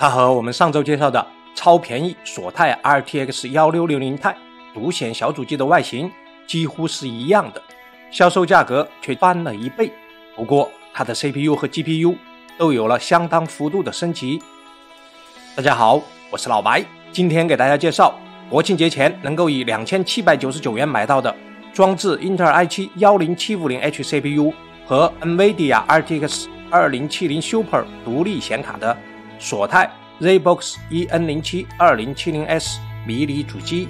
它和我们上周介绍的超便宜索泰 RTX 1660 Ti 独显小主机的外形几乎是一样的，销售价格却翻了一倍。不过它的 CPU 和 GPU 都有了相当幅度的升级。大家好，我是老白，今天给大家介绍国庆节前能够以两千七百九十九元买到的装置 i n t e i7 10750H CPU 和 NVIDIA RTX 2070 Super 独立显卡的。索泰 Zbox E N 零七二零七零 S 迷你主机，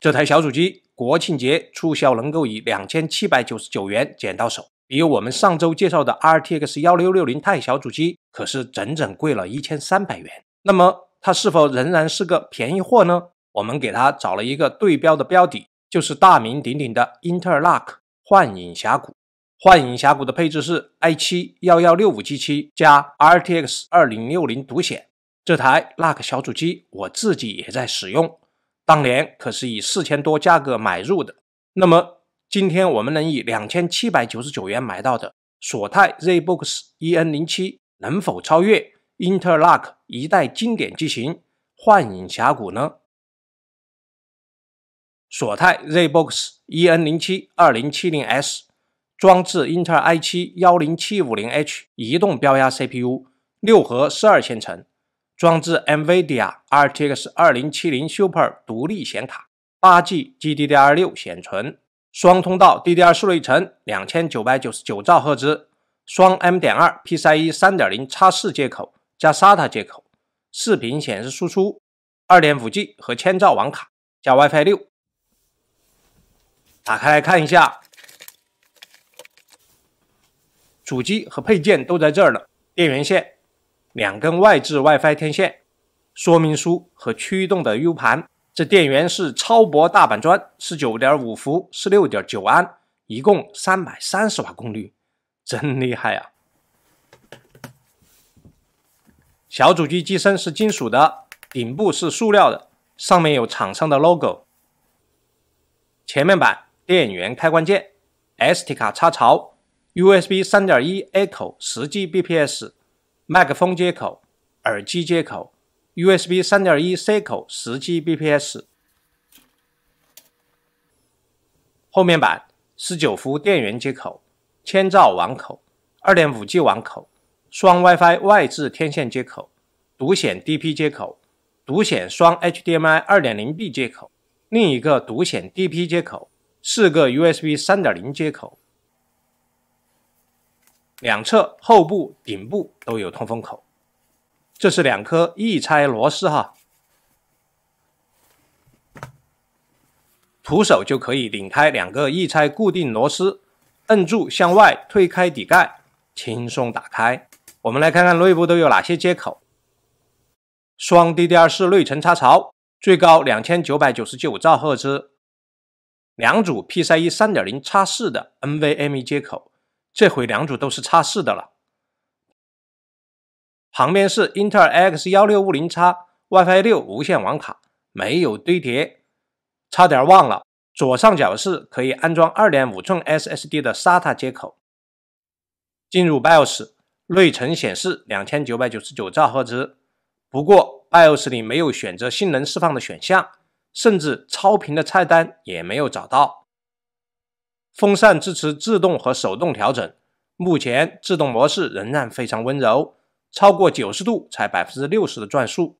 这台小主机国庆节促销能够以两千七百九十九元捡到手，比我们上周介绍的 R T X 幺六六零钛小主机可是整整贵了一千三百元。那么它是否仍然是个便宜货呢？我们给它找了一个对标的标底。就是大名鼎鼎的 Interlock 幻影峡谷，幻影峡谷的配置是 i7 幺幺六五 G7 加 RTX 二零六零独显，这台 Lock 小主机我自己也在使用，当年可是以四千多价格买入的。那么今天我们能以两千七百九十九元买到的索泰 Zbox EN 零七，能否超越 Interlock 一代经典机型幻影峡谷呢？索泰 Zbox EN 零七二零七零 S，装置英特尔 i 七幺零七五零 H 移动标压 CPU，六核十二线程，装置 NVIDIA RTX 二零七零 Super 独立显卡，八 G GDDR 六显存，双通道 DDR 四内存，两千九百九十九兆赫兹，双 M 点二 PCIe 三点零叉四接口加 SATA 接口，视频显示输出，二点五 G 和千兆网卡加 WiFi 六。打开来看一下，主机和配件都在这儿了。电源线，两根外置 WiFi 天线，说明书和驱动的 U 盘。这电源是超薄大板砖，十九点五伏，十六点九安，一共三百三十瓦功率，真厉害啊！小主机机身是金属的，顶部是塑料的，上面有厂商的 logo，前面板。电源开关键，SD 卡插槽，USB 三点一 A 口十 Gbps，麦克风接口，耳机接口，USB 三点一 C 口十 Gbps。后面板十九伏电源接口，千兆网口，二点五 G 网口，双 WiFi 外置天线接口，独显 DP 接口，独显双 HDMI 二点零 B 接口，另一个独显 DP 接口。四个 USB 三点零接口，两侧、后部、顶部都有通风口。这是两颗易拆螺丝哈，徒手就可以拧开两个易拆固定螺丝，摁住向外推开底盖，轻松打开。我们来看看内部都有哪些接口。双 DDR 四内存插槽，最高两千九百九十九兆赫兹。两组 PCIe 三点零 x 四的 NVMe 接口，这回两组都是 x 四的了。旁边是英特尔 AX 幺六五零 x WiFi 六无线网卡，没有堆叠。差点忘了，左上角是可以安装二点五寸 SSD 的 SATA 接口。进入 BIOS，内存显示两千九百九十九兆赫兹，不过 BIOS 里没有选择性能释放的选项。甚至超频的菜单也没有找到。风扇支持自动和手动调整，目前自动模式仍然非常温柔，超过九十度才百分之六十的转速。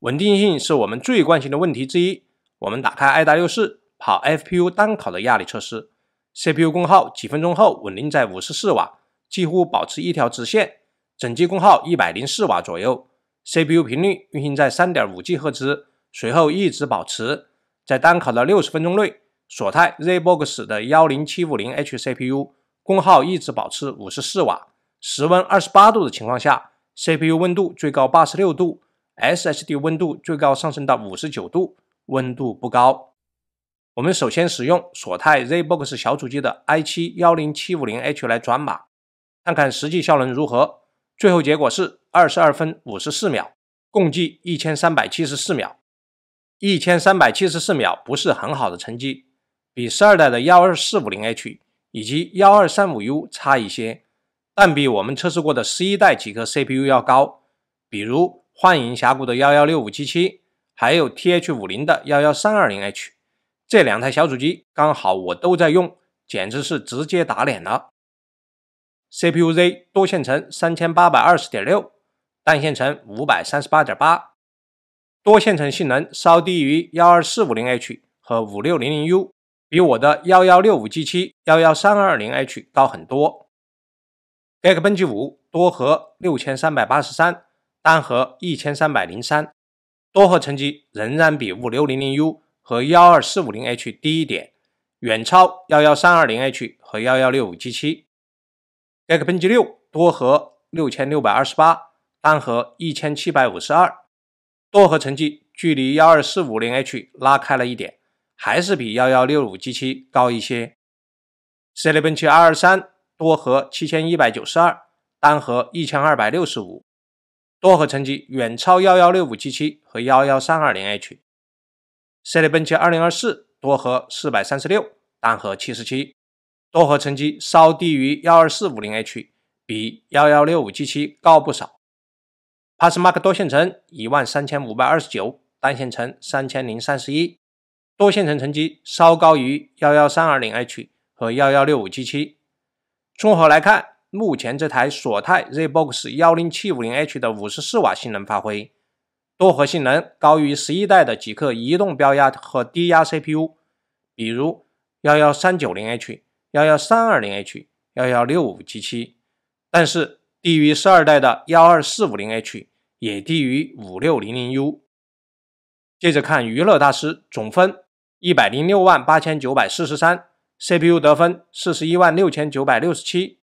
稳定性是我们最关心的问题之一。我们打开爱达六四跑 FPU 单烤的压力测试，CPU 功耗几分钟后稳定在五十四瓦，几乎保持一条直线。整机功耗一百零四瓦左右，CPU 频率运行在三点五 G 赫兹。随后一直保持在单烤的六十分钟内，索泰 Zbox 的幺零七五零 H CPU 功耗一直保持五十四瓦，室温二十八度的情况下，CPU 温度最高八十六度，SSD 温度最高上升到五十九度，温度不高。我们首先使用索泰 Zbox 小主机的 I7 幺零七五零 H 来转码，看看实际效能如何。最后结果是二十二分五十四秒，共计一千三百七十四秒。一千三百七十四秒不是很好的成绩，比十二代的幺二四五零 H 以及幺二三五 U 差一些，但比我们测试过的十一代几颗 CPU 要高，比如幻影峡谷的幺幺六五七七，还有 TH 五零的幺幺三二零 H，这两台小主机刚好我都在用，简直是直接打脸了。CPUZ 多线程三千八百二十点六，单线程五百三十八点八。多线程性能稍低于幺二四五零 H 和五六零零 U，比我的幺幺六五 G 七幺幺三二零 H 高很多。Geekbench 五多核六千三百八十三，单核一千三百零三，多核成绩仍然比五六零零 U 和幺二四五零 H 低一点，远超幺幺三二零 H 和幺幺六五 G 七。Geekbench 六多核六千六百二十八，单核一千七百五十二。多核成绩距离幺二四五零 H 拉开了一点，还是比幺幺六五 G 七高一些。赛雷奔七 R 二三多核七千一百九十二，单核一千二百六十五，多核成绩远超幺幺六五 G 七和幺幺三二零 H。赛雷奔七二零二四多核四百三十六，单核七十七，多核成绩稍低于幺二四五零 H，比幺幺六五 G 七高不少。帕斯马 s 多线程一万三千五百二十九，单线程三千零三十一，多线程成绩稍高于幺幺三二零 H 和幺幺六五七七。综合来看，目前这台索泰 Zbox 幺零七五零 H 的五十四瓦性能发挥，多核性能高于十一代的几颗移动标压和低压 CPU，比如幺幺三九零 H、幺幺三二零 H、幺幺六五七七，但是。低于十二代的幺二四五零 H 也低于五六零零 U。接着看娱乐大师总分一百零六万八千九百四十三，CPU 得分四十一万六千九百六十七。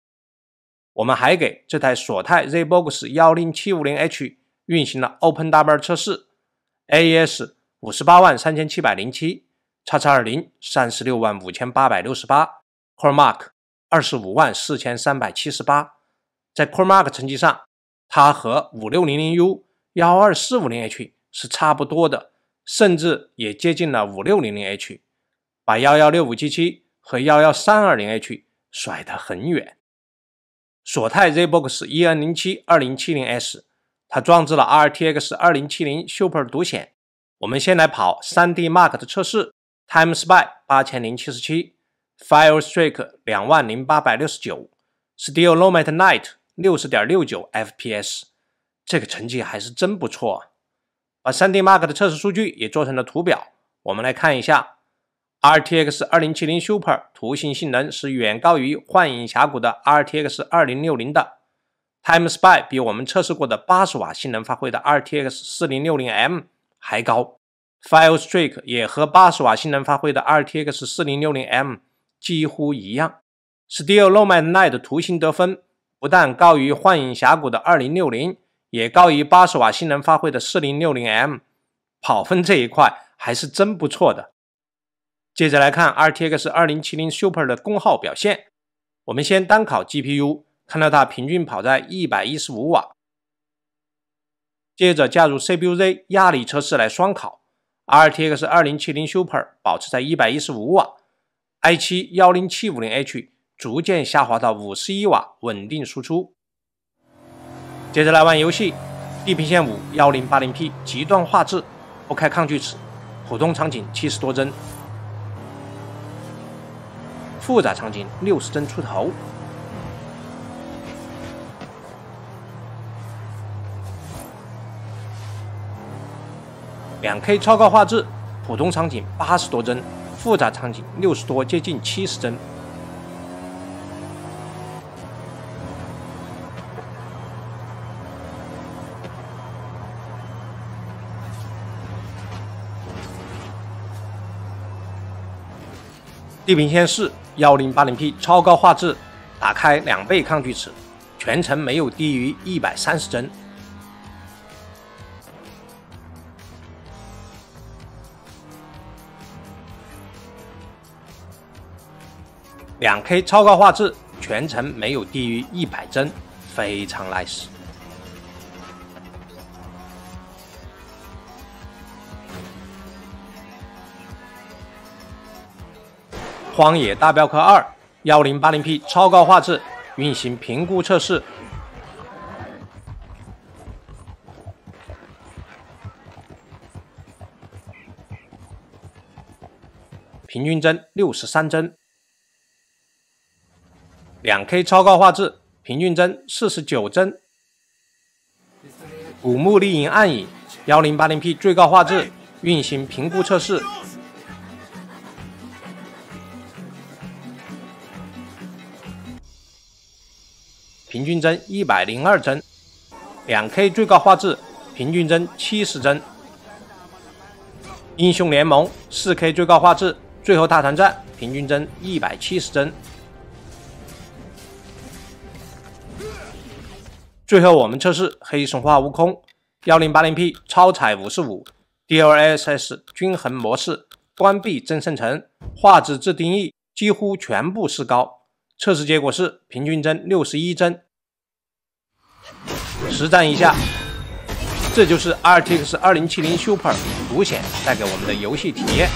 我们还给这台索泰 Zbox 幺零七五零 H 运行了 OpenW 测试，AES 五十八万三千七百零七，叉叉二零三十六万五千八百六十八，CoreMark 二十五万四千三百七十八。在 Core Mark 成绩上，它和 5600U 12450H 是差不多的，甚至也接近了 5600H，把116577和 11320H 甩得很远。索泰 Zbox 一 N 0 7 2070S，它装置了 RTX 2070 Super 独显。我们先来跑 3DMark 的测试，Time Spy 8077，Fire Strike 20869，Steel Night。六十点六九 FPS，这个成绩还是真不错。把 3DMark 的测试数据也做成了图表，我们来看一下。RTX 2070 Super 图形性能是远高于《幻影峡谷》的 RTX 2060的。Time Spy 比我们测试过的八十瓦性能发挥的 RTX 4060M 还高。File Strik e 也和八十瓦性能发挥的 RTX 4060M 几乎一样。Steel No Man Night 的图形得分。不但高于幻影峡谷的二零六零，也高于八十瓦性能发挥的四零六零 M，跑分这一块还是真不错的。接着来看 RTX 二零七零 Super 的功耗表现，我们先单考 GPU，看到它平均跑在一百一十五瓦。接着加入 CPU-Z 压力测试来双考，RTX 二零七零 Super 保持在一百一十五瓦，i 七幺零七五零 H。逐渐下滑到五十一瓦稳定输出。接着来玩游戏，《地平线五》幺零八零 P 极端画质，不开抗锯齿，普通场景七十多帧，复杂场景六十帧出头。两 K 超高画质，普通场景八十多帧，复杂场景六十多，接近七十帧。地平线四幺零八零 P 超高画质，打开两倍抗锯齿，全程没有低于一百三十帧。两 K 超高画质，全程没有低于一百帧，非常 nice。《荒野大镖客二》1080p 超高画质运行评估测试，平均帧63帧；2K 超高画质平均帧49帧。《古墓丽影：暗影》1080p 最高画质运行评估测试。平均帧一百零二帧，两 K 最高画质，平均帧七十帧。英雄联盟四 K 最高画质，最后大团战平均帧一百七十帧。最后我们测试黑神话悟空，幺零八零 P 超彩五十五，DLSS 均衡模式，关闭增生层，画质自定义，几乎全部是高。测试结果是平均帧六十一帧，实战一下，这就是 RTX 二零七零 Super 独显带给我们的游戏体验。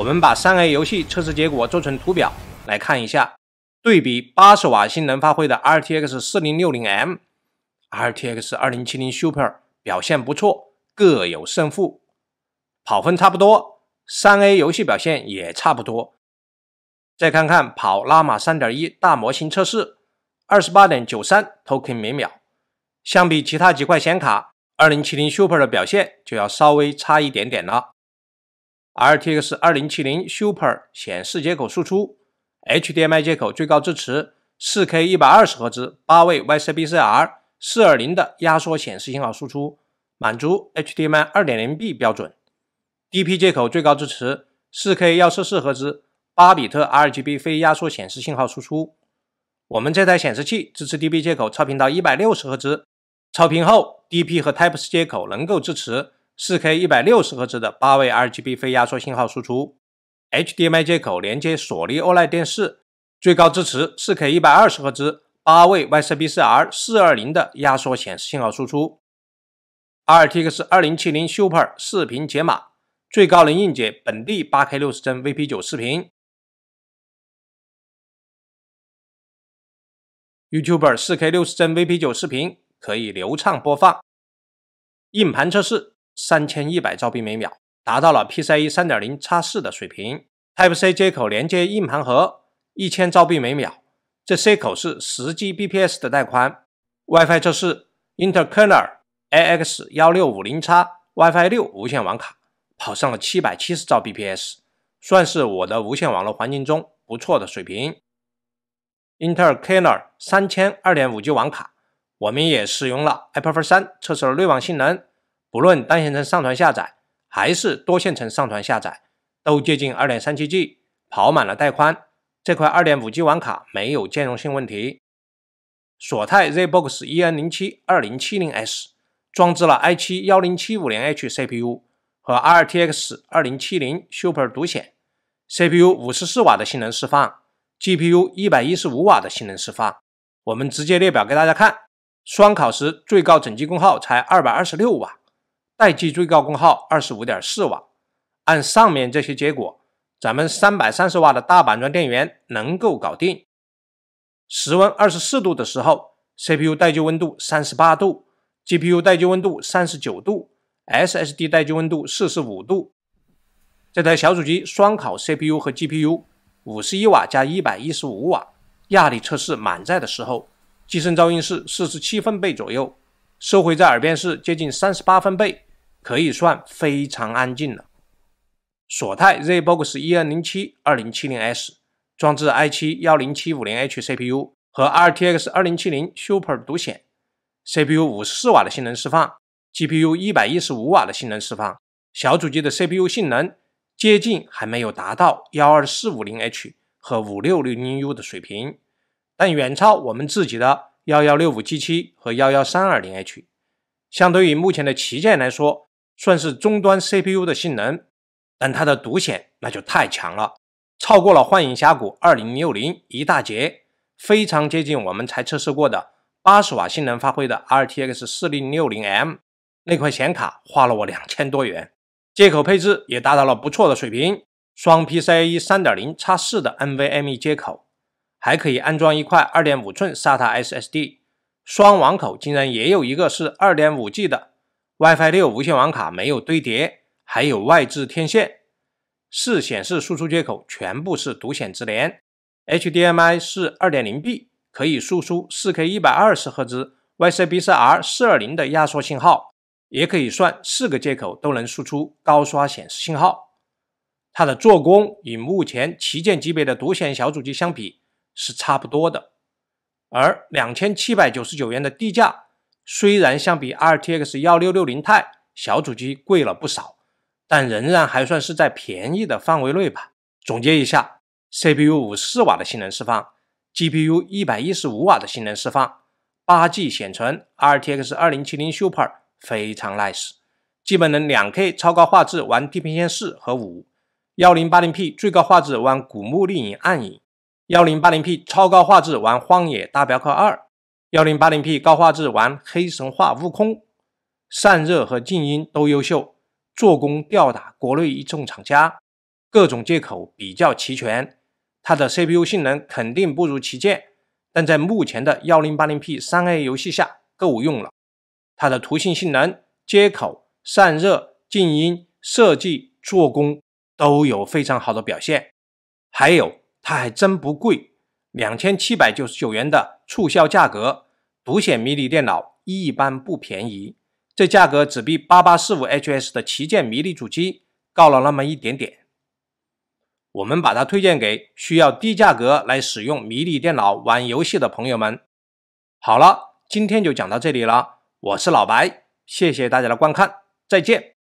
我们把三 A 游戏测试结果做成图表来看一下，对比八十瓦性能发挥的 RTX 4060M、RTX 2070 Super 表现不错，各有胜负，跑分差不多，三 A 游戏表现也差不多。再看看跑拉玛三点一大模型测试，二十八点九三 token 每秒，相比其他几块显卡，2070 Super 的表现就要稍微差一点点了。RTX 2070 Super 显示接口输出 HDMI 接口最高支持 4K 120赫兹八位 YCbCr 4:2:0的压缩显示信号输出，满足 HDMI 2.0b 标准。DP 接口最高支持 4K 144赫兹8比特 RGB 非压缩显示信号输出。我们这台显示器支持 DP 接口超频到160赫兹，超频后 DP 和 Type-C 接口能够支持。4K 160赫兹的八位 RGB 非压缩信号输出，HDMI 接口连接索尼 OLED 电视，最高支持 4K 120赫兹八位 YCbCr 420的压缩显示信号输出。RTX 2070 Super 视频解码，最高能硬解本地 8K 60帧 VP9 视频，YouTube 4K 60帧 VP9 视频可以流畅播放。硬盘测试。三千一百兆 b 每秒，达到了 PCIe 三点零叉四的水平。Type C 接口连接硬盘盒，一千兆 b 每秒。这 C 口是十 Gbps 的带宽。WiFi 测试 i n t e r Killer AX 幺六五零叉 WiFi 六无线网卡，跑上了七百七十兆 bps，算是我的无线网络环境中不错的水平。i n t e r Killer 三千二点五 G 网卡，我们也使用了 i p e r f o 三测试了内网性能。不论单线程上传下载还是多线程上传下载，都接近二点三七 G，跑满了带宽。这块二点五 G 网卡没有兼容性问题。索泰 Zbox 一 N 零七二零七零 S，装置了 i 七幺零七五零 H CPU 和 RTX 二零七零 Super 独显，CPU 五十四瓦的性能释放，GPU 一百一十五瓦的性能释放。我们直接列表给大家看，双烤时最高整机功耗才二百二十六瓦。待机最高功耗二十五点四瓦，按上面这些结果，咱们三百三十瓦的大板砖电源能够搞定。室温二十四度的时候，CPU 待机温度三十八度，GPU 待机温度三十九度，SSD 待机温度四十五度。这台小主机双烤 CPU 和 GPU，五十一瓦加一百一十五瓦，压力测试满载的时候，机身噪音是四十七分贝左右，收回在耳边是接近三十八分贝。可以算非常安静了。索泰 Zbox 一二零七二零七零 S，装置 i 七幺零七五零 H CPU 和 RTX 二零七零 Super 独显，CPU 五十四瓦的性能释放，GPU 一百一十五瓦的性能释放。小主机的 CPU 性能接近还没有达到幺二四五零 H 和五六零零 U 的水平，但远超我们自己的幺幺六五 G 七和幺幺三二零 H。相对于目前的旗舰来说。算是中端 CPU 的性能，但它的独显那就太强了，超过了幻影峡谷2060一大截，非常接近我们才测试过的八十瓦性能发挥的 RTX 4060M 那块显卡，花了我两千多元。接口配置也达到了不错的水平，双 PCIe 3.0插四的 NVMe 接口，还可以安装一块2.5寸 SATA SSD，双网口竟然也有一个是 2.5G 的。WiFi 六无线网卡没有堆叠，还有外置天线，四显示输出接口全部是独显直连，HDMI 是 2.0b 可以输出 4K120 赫兹 YCbCr420 的压缩信号，也可以算四个接口都能输出高刷显示信号。它的做工与目前旗舰级别的独显小主机相比是差不多的，而2799元的低价。虽然相比 RTX 1660 Ti 小主机贵了不少，但仍然还算是在便宜的范围内吧。总结一下：CPU 54瓦的性能释放，GPU 115瓦的性能释放，8G 显存，RTX 2070 Super 非常 nice，基本能两 k 超高画质玩《地平线四》和《五》，1080P 最高画质玩《古墓丽影：暗影》，1080P 超高画质玩《荒野大镖客二》。幺零八零 P 高画质玩《黑神话：悟空》，散热和静音都优秀，做工吊打国内一众厂家，各种接口比较齐全。它的 CPU 性能肯定不如旗舰，但在目前的幺零八零 P 三 A 游戏下够用了。它的图形性能、接口、散热、静音、设计、做工都有非常好的表现，还有它还真不贵。两千七百九十九元的促销价格，独显迷你电脑一般不便宜，这价格只比八八四五 HS 的旗舰迷你主机高了那么一点点。我们把它推荐给需要低价格来使用迷你电脑玩游戏的朋友们。好了，今天就讲到这里了，我是老白，谢谢大家的观看，再见。